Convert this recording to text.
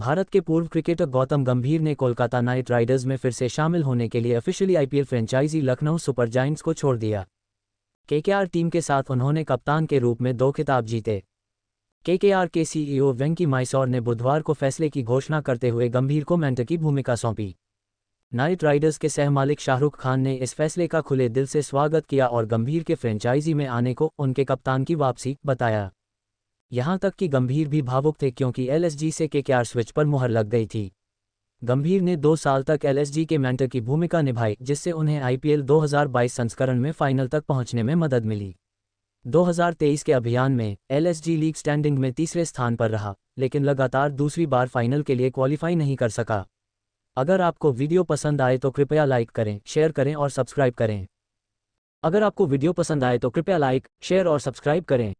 भारत के पूर्व क्रिकेटर गौतम गंभीर ने कोलकाता नाइट राइडर्स में फिर से शामिल होने के लिए officially IPL franchise Lucknow super giants को छोड़ दिया केकेआर टीम के साथ उन्होंने कप्तान के रूप में दो खिताब जीते केकेआर के सीईओ e वेंकी माइसौर ने बुधवार को फैसले की घोषणा करते हुए गंभीर को मेंटर की भूमिका सौंपी नाइट राइडर्स के सहमालिक शाहरुख खान ने इस फैसले का खुले दिल से स्वागत किया और गंभीर के फ्रेंचाइजी में आने को उनके कप्तान की वापसी बताया यहां तक कि गंभीर भी भावुक थे क्योंकि एलएसजी से के क्यार स्विच पर मुहर लग गई थी गंभीर ने दो साल तक एलएसजी के मेंटर की भूमिका निभाई जिससे उन्हें आईपीएल 2022 संस्करण में फाइनल तक पहुंचने में मदद मिली 2023 के अभियान में एलएसजी लीग स्टैंडिंग में तीसरे स्थान पर रहा लेकिन लगातार दूसरी बार फाइनल के लिए क्वालिफाई नहीं कर सका अगर आपको वीडियो पसंद आए तो कृपया लाइक करें शेयर करें और सब्सक्राइब करें अगर आपको वीडियो पसंद आए तो कृपया लाइक शेयर और सब्सक्राइब करें